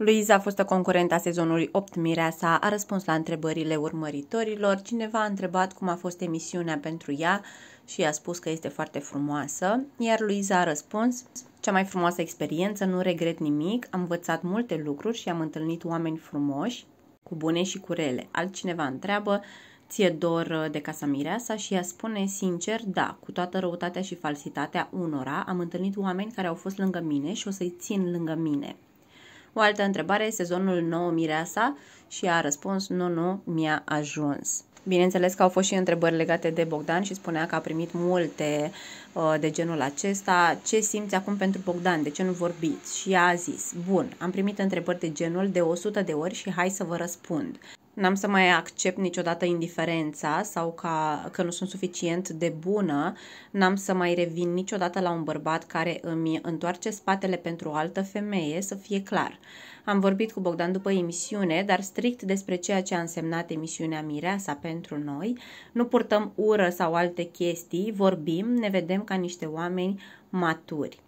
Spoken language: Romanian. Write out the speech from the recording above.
Luiza, a fostă concurenta sezonului 8 Mireasa, a răspuns la întrebările urmăritorilor. Cineva a întrebat cum a fost emisiunea pentru ea și a spus că este foarte frumoasă, iar Luiza a răspuns cea mai frumoasă experiență, nu regret nimic, am învățat multe lucruri și am întâlnit oameni frumoși, cu bune și cu rele. Altcineva întreabă, ție dor uh, de Casa Mireasa și ea spune sincer, da, cu toată răutatea și falsitatea unora, am întâlnit oameni care au fost lângă mine și o să-i țin lângă mine. O altă întrebare, sezonul nou mireasa? Și a răspuns, nu, nu, mi-a ajuns. Bineînțeles că au fost și întrebări legate de Bogdan și spunea că a primit multe uh, de genul acesta. Ce simți acum pentru Bogdan? De ce nu vorbiți? Și ea a zis, bun, am primit întrebări de genul de 100 de ori și hai să vă răspund n-am să mai accept niciodată indiferența sau ca, că nu sunt suficient de bună, n-am să mai revin niciodată la un bărbat care îmi întoarce spatele pentru o altă femeie, să fie clar. Am vorbit cu Bogdan după emisiune, dar strict despre ceea ce a însemnat emisiunea Mireasa pentru noi. Nu purtăm ură sau alte chestii, vorbim, ne vedem ca niște oameni maturi.